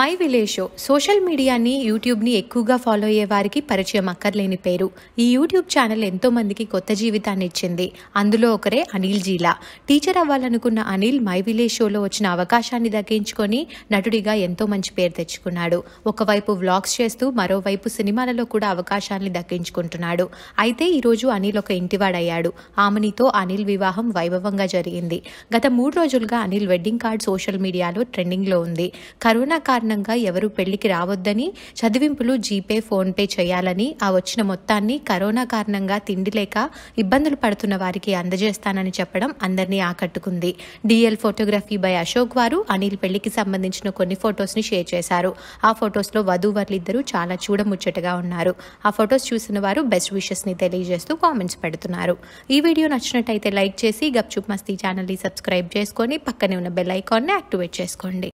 my village show social మీడియాని యూట్యూబ్ని ఎక్కువగా follow అయ్యే వారికి పరిచయం అక్కర్లేని పేరు ఈ యూట్యూబ్ ఛానల్ ఎంతోమందికి కొత్త జీవితాన్ని ఇచ్చింది అందులో ఒకరే అనిల్ జీలా టీచర్ అవ్వాలనుకున్న అనిల్ మై విలేజ్ షోలో వచ్చిన అవకాశాన్ని దక్కించుకొని నటుడిగా ఎంతో మంచి పేరు తెచ్చుకున్నాడు ఒకవైపు వ్లాగ్స్ చేస్తూ మరోవైపు సినిమాలలో కూడా అవకాశాన్ని దక్కించుకుంటున్నాడు అయితే ఈరోజు అనిల్ ఒక ఇంటివాడయ్యాడు ఆమెనితో అనిల్ వివాహం వైభవంగా జరిగింది గత మూడు రోజులుగా అనిల్ వెడ్డింగ్ కార్డ్ సోషల్ మీడియాలో ట్రెండింగ్లో ఉంది కరోనా కారణం కారణంగా ఎవరు పెళ్లికి రావద్దని చదివింపులు జీపే ఫోన్పే చేయాలని ఆ వచ్చిన మొత్తాన్ని కరోనా కారణంగా తిండి లేక ఇబ్బందులు పడుతున్న వారికి అందజేస్తానని చెప్పడం అందరినీ ఆకట్టుకుంది డిఎల్ ఫోటోగ్రఫీ బై అశోక్ వారు అనిల్ పెళ్లికి సంబంధించిన కొన్ని ఫొటోస్ని షేర్ చేశారు ఆ ఫొటోస్ లో వధూవర్లిద్దరూ చాలా చూడముచ్చటగా ఉన్నారు ఆ ఫొటోస్ చూసిన వారు బెస్ట్ ని తెలియజేస్తూ కామెంట్స్ పెడుతున్నారు ఈ వీడియో నచ్చినట్టయితే లైక్ చేసి గప్చుప్ మస్తీ ని సబ్స్క్రైబ్ చేసుకొని పక్కనే ఉన్న బెల్ ఐకాన్ ని యాక్టివేట్ చేసుకోండి